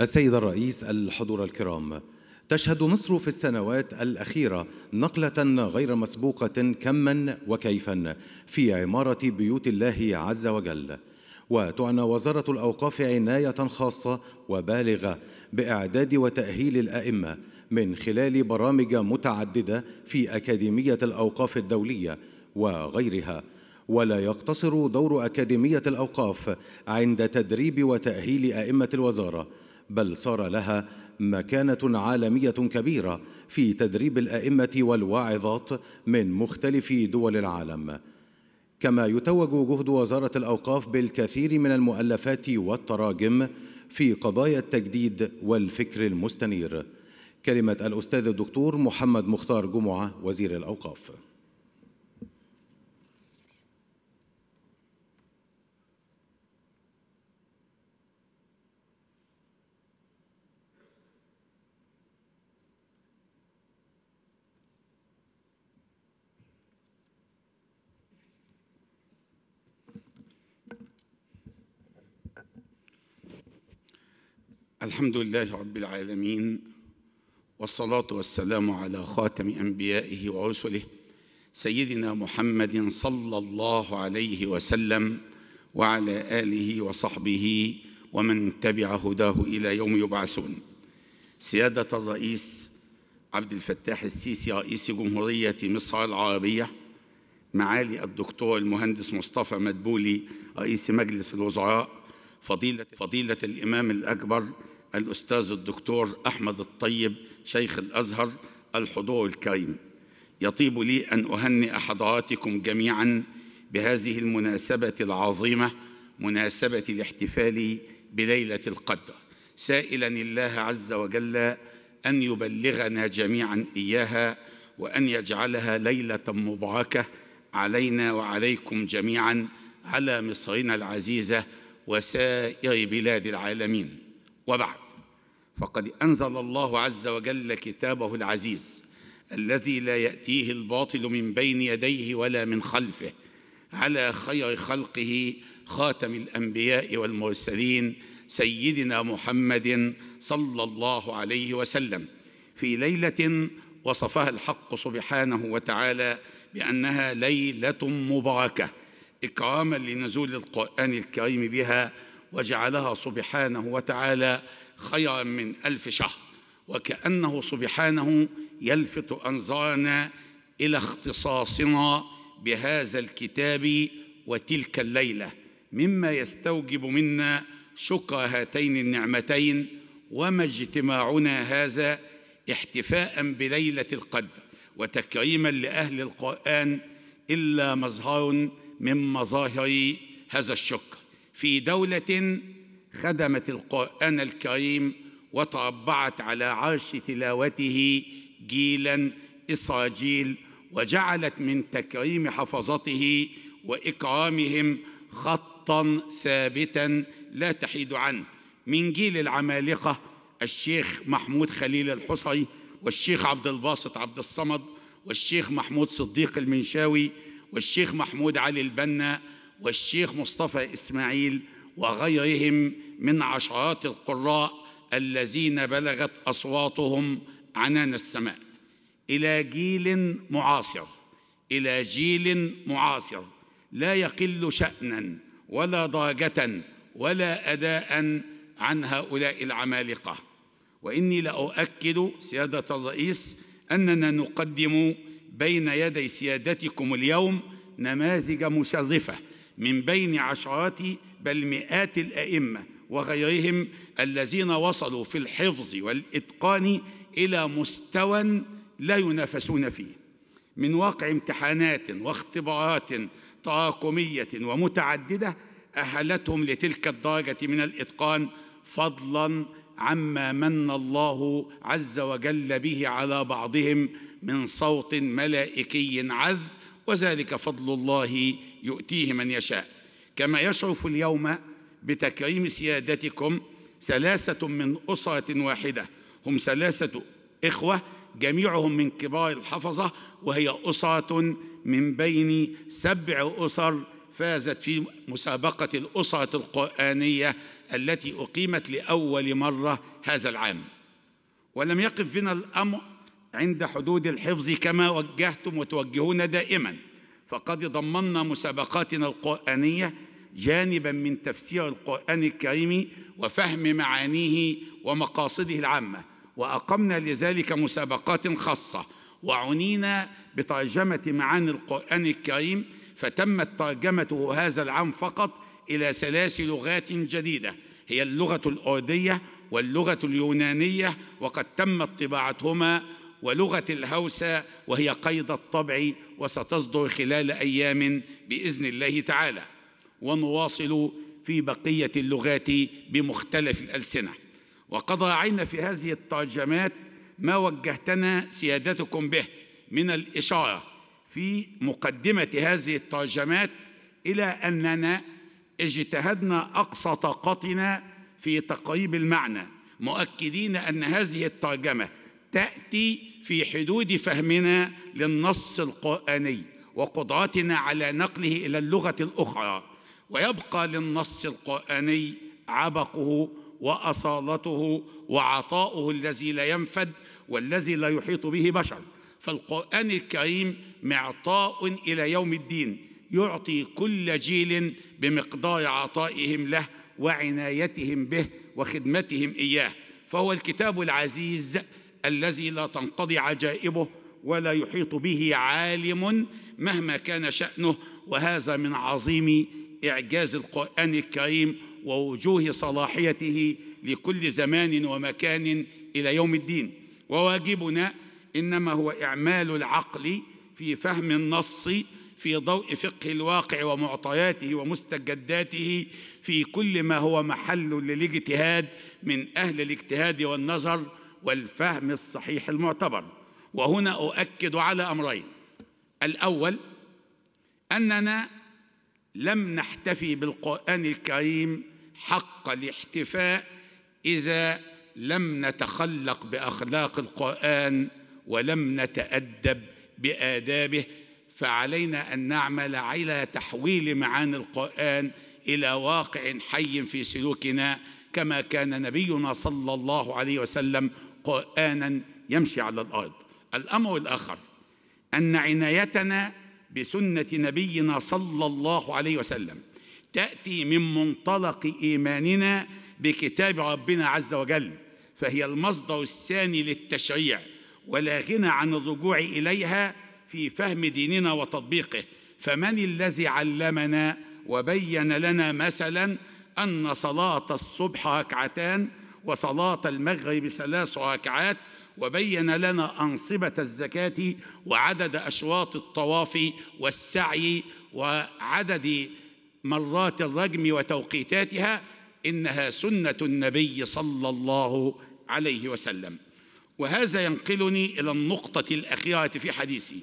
السيد الرئيس الحضور الكرام تشهد مصر في السنوات الأخيرة نقلة غير مسبوقة كما وكيفا في عمارة بيوت الله عز وجل وتعنى وزارة الأوقاف عناية خاصة وبالغة بإعداد وتأهيل الأئمة من خلال برامج متعددة في أكاديمية الأوقاف الدولية وغيرها ولا يقتصر دور أكاديمية الأوقاف عند تدريب وتأهيل أئمة الوزارة بل صار لها مكانه عالميه كبيره في تدريب الائمه والواعظات من مختلف دول العالم كما يتوج جهد وزاره الاوقاف بالكثير من المؤلفات والتراجم في قضايا التجديد والفكر المستنير كلمه الاستاذ الدكتور محمد مختار جمعه وزير الاوقاف الحمد لله رب العالمين والصلاة والسلام على خاتم أنبيائه ورسله سيدنا محمد صلى الله عليه وسلم وعلى آله وصحبه ومن تبع هداه إلى يوم يبعثون سيادة الرئيس عبد الفتاح السيسي رئيس جمهورية مصر العربية معالي الدكتور المهندس مصطفى مدبولي رئيس مجلس الوزراء فضيلة, فضيلة الإمام الأكبر الأستاذ الدكتور أحمد الطيب شيخ الأزهر الحضور الكريم يطيب لي أن أهنئ حضراتكم جميعاً بهذه المناسبة العظيمة مناسبة الاحتفال بليلة القدر سائلا الله عز وجل أن يبلغنا جميعا إياها وأن يجعلها ليلة مباركة علينا وعليكم جميعا على مصرنا العزيزة وسائر بلاد العالمين وبعد فقد أنزل الله عز وجل كتابه العزيز الذي لا يأتيه الباطل من بين يديه ولا من خلفه على خير خلقه خاتم الأنبياء والمرسلين سيدنا محمد صلى الله عليه وسلم في ليلة وصفها الحق سبحانه وتعالى بأنها ليلة مباركة إكراما لنزول القرآن الكريم بها وجعلها سبحانه وتعالى خيرا من ألف شهر وكأنه سبحانه يلفت أنظارنا إلى اختصاصنا بهذا الكتاب وتلك الليلة مما يستوجب منا شكر هاتين النعمتين وما اجتماعنا هذا احتفاء بليلة القدر وتكريما لأهل القرآن إلا مظهر من مظاهر هذا الشكر في دولة خدمت القرآن الكريم وتربعت على عرش تلاوته جيلا إسراجيل وجعلت من تكريم حفظته وإكرامهم خطا ثابتا لا تحيد عنه من جيل العمالقة الشيخ محمود خليل الحصري والشيخ عبد الباسط عبد الصمد والشيخ محمود صديق المنشاوي والشيخ محمود علي البنا والشيخ مصطفى إسماعيل وغيرهم من عشرات القراء الذين بلغت أصواتهم عنان السماء إلى جيل معاصر إلى جيل معاصر لا يقل شأنا ولا درجة ولا أداء عن هؤلاء العمالقة وإني لأؤكد سيادة الرئيس أننا نقدم بين يدي سيادتكم اليوم نماذج مشرفة من بين عشرات بل مئات الأئمة وغيرهم الذين وصلوا في الحفظ والإتقان إلى مستوى لا ينافسون فيه من واقع امتحانات واختبارات تراكمية ومتعددة أهلتهم لتلك الدرجة من الإتقان فضلاً عما من الله عز وجل به على بعضهم من صوت ملائكي عذب وذلك فضل الله يؤتيه من يشاء كما يشرف اليوم بتكريم سيادتكم ثلاثة من أسرة واحدة هم ثلاثة إخوة جميعهم من كبار الحفظة وهي أسرة من بين سبع أسر فازت في مسابقة الأسرة القرآنية التي أقيمت لأول مرة هذا العام ولم يقف بنا الأمر عند حدود الحفظ كما وجهتم وتوجهون دائما فقد ضمنا مسابقاتنا القرآنية جانبا من تفسير القرآن الكريم وفهم معانيه ومقاصده العامة وأقمنا لذلك مسابقات خاصة وعنينا بترجمة معاني القرآن الكريم فتمت ترجمته هذا العام فقط إلى ثلاث لغات جديدة هي اللغة الأردية واللغة اليونانية وقد تمت طباعتهما ولغة الهوسة وهي قيد الطبع وستصدر خلال أيام بإذن الله تعالى ونواصل في بقية اللغات بمختلف الألسنة وقد راعينا في هذه الترجمات ما وجهتنا سيادتكم به من الإشارة في مقدمة هذه الترجمات إلى أننا اجتهدنا أقصى طاقتنا في تقريب المعنى مؤكدين أن هذه الترجمة تأتي في حدود فهمنا للنص القرآني وقدرتنا على نقله إلى اللغة الأخرى ويبقى للنص القرآني عبقه وأصالته وعطاؤه الذي لا ينفد والذي لا يحيط به بشر فالقرآن الكريم معطاء إلى يوم الدين يعطي كل جيل بمقدار عطائهم له وعنايتهم به وخدمتهم إياه فهو الكتاب العزيز الذي لا تنقضي عجائبه ولا يحيط به عالم مهما كان شأنه وهذا من عظيم إعجاز القرآن الكريم ووجوه صلاحيته لكل زمان ومكان إلى يوم الدين وواجبنا إنما هو إعمال العقل في فهم النص في ضوء فقه الواقع ومعطياته ومستجداته في كل ما هو محل للاجتهاد من أهل الاجتهاد والنظر والفهم الصحيح المعتبر وهنا أؤكد على أمرين الأول أننا لم نحتفي بالقرآن الكريم حق الاحتفاء إذا لم نتخلق بأخلاق القرآن ولم نتأدب بآدابه فعلينا أن نعمل على تحويل معاني القرآن إلى واقع حي في سلوكنا كما كان نبينا صلى الله عليه وسلم قرآنا يمشي على الأرض الأمر الآخر أن عنايتنا بسنة نبينا صلى الله عليه وسلم تأتي من منطلق إيماننا بكتاب ربنا عز وجل فهي المصدر الثاني للتشريع ولا غنى عن الرجوع إليها في فهم ديننا وتطبيقه فمن الذي علمنا وبين لنا مثلاً أن صلاة الصبح ركعتان وصلاة المغرب ثلاث ركعات وبين لنا أنصبة الزكاة وعدد أشواط الطواف والسعي وعدد مرات الرجم وتوقيتاتها إنها سنة النبي صلى الله عليه وسلم وهذا ينقلني إلى النقطة الأخيرة في حديثي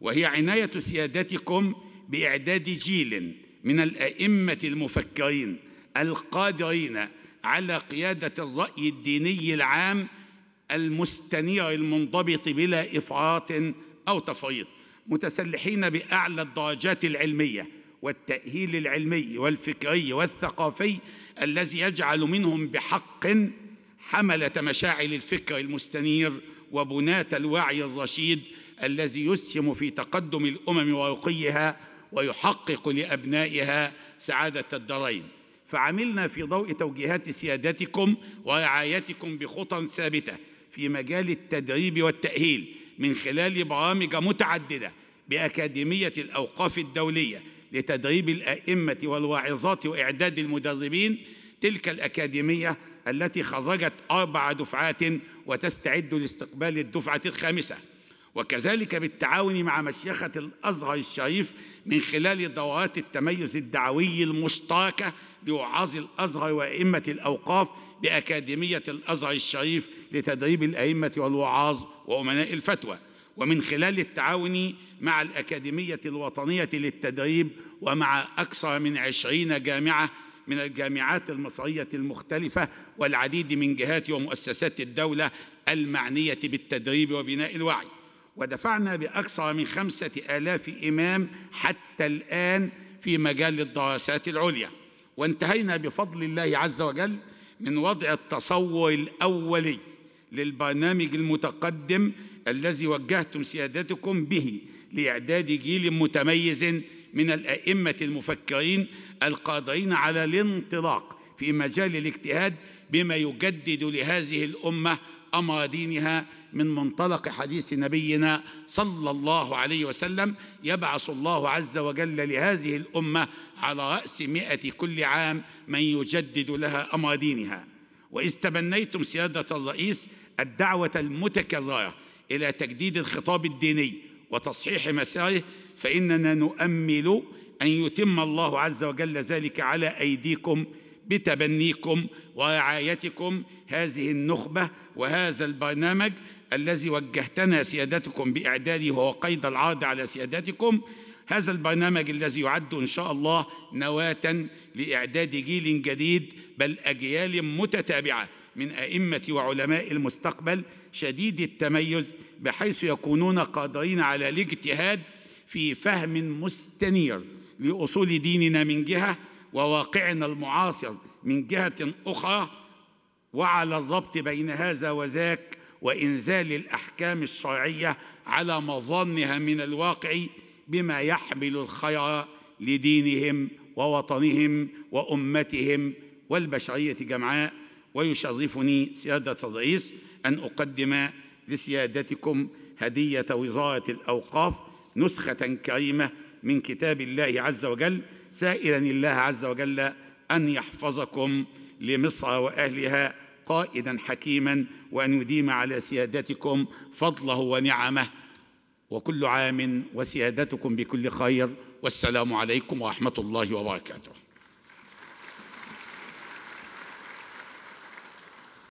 وهي عناية سيادتكم بإعداد جيل من الأئمة المفكرين القادرين على قيادة الرأي الديني العام المستنير المنضبط بلا إفراط أو تفريط متسلحين بأعلى الدرجات العلمية والتأهيل العلمي والفكري والثقافي الذي يجعل منهم بحق حملة مشاعل الفكر المستنير وبناة الوعي الرشيد الذي يسهم في تقدم الأمم ورقيها ويحقق لأبنائها سعادة الدارين فعملنا في ضوء توجيهات سيادتكم ورعايتكم بخطى ثابته في مجال التدريب والتاهيل من خلال برامج متعدده باكاديميه الاوقاف الدوليه لتدريب الائمه والواعظات واعداد المدربين تلك الاكاديميه التي خرجت اربع دفعات وتستعد لاستقبال الدفعه الخامسه وكذلك بالتعاون مع مشيخة الأزهر الشريف من خلال دورات التميز الدعوي المشتركة لوعاظ الأزهر وأئمة الأوقاف بأكاديمية الأزهر الشريف لتدريب الأئمة والوعاظ وأمناء الفتوى ومن خلال التعاون مع الأكاديمية الوطنية للتدريب ومع أكثر من عشرين جامعة من الجامعات المصرية المختلفة والعديد من جهات ومؤسسات الدولة المعنية بالتدريب وبناء الوعي ودفعنا بأكثر من خمسة آلاف إمام حتى الآن في مجال الدراسات العليا وانتهينا بفضل الله عز وجل من وضع التصور الأولي للبرنامج المتقدم الذي وجهتم سيادتكم به لإعداد جيل متميز من الأئمة المفكرين القادرين على الانطلاق في مجال الاجتهاد بما يجدد لهذه الأمة أمادينها من منطلق حديث نبينا صلى الله عليه وسلم يبعث الله عز وجل لهذه الأمة على رأس مئة كل عام من يجدد لها أمادينها وإذ تبنيتم سيادة الرئيس الدعوة المتكررة إلى تجديد الخطاب الديني وتصحيح مساره فإننا نؤمل أن يتم الله عز وجل ذلك على أيديكم بتبنيكم ورعايتكم هذه النخبة وهذا البرنامج الذي وجهتنا سيادتكم بإعداده وهو قيد العرض على سيادتكم هذا البرنامج الذي يعد إن شاء الله نواة لإعداد جيل جديد بل أجيال متتابعة من أئمة وعلماء المستقبل شديد التميز بحيث يكونون قادرين على الاجتهاد في فهم مستنير لأصول ديننا من جهة وواقعنا المعاصر من جهة أخرى وعلى الربط بين هذا وذاك وإنزال الأحكام الشرعية على مظنها من الواقع بما يحمل الخير لدينهم ووطنهم وأمتهم والبشرية جمعاء ويشرفني سيادة الرئيس أن أقدم لسيادتكم هدية وزارة الأوقاف نسخة كريمة من كتاب الله عز وجل سائلا الله عز وجل أن يحفظكم لمصر وأهلها قائدا حكيما وأن يديم على سيادتكم فضله ونعمه وكل عام وسيادتكم بكل خير والسلام عليكم ورحمة الله وبركاته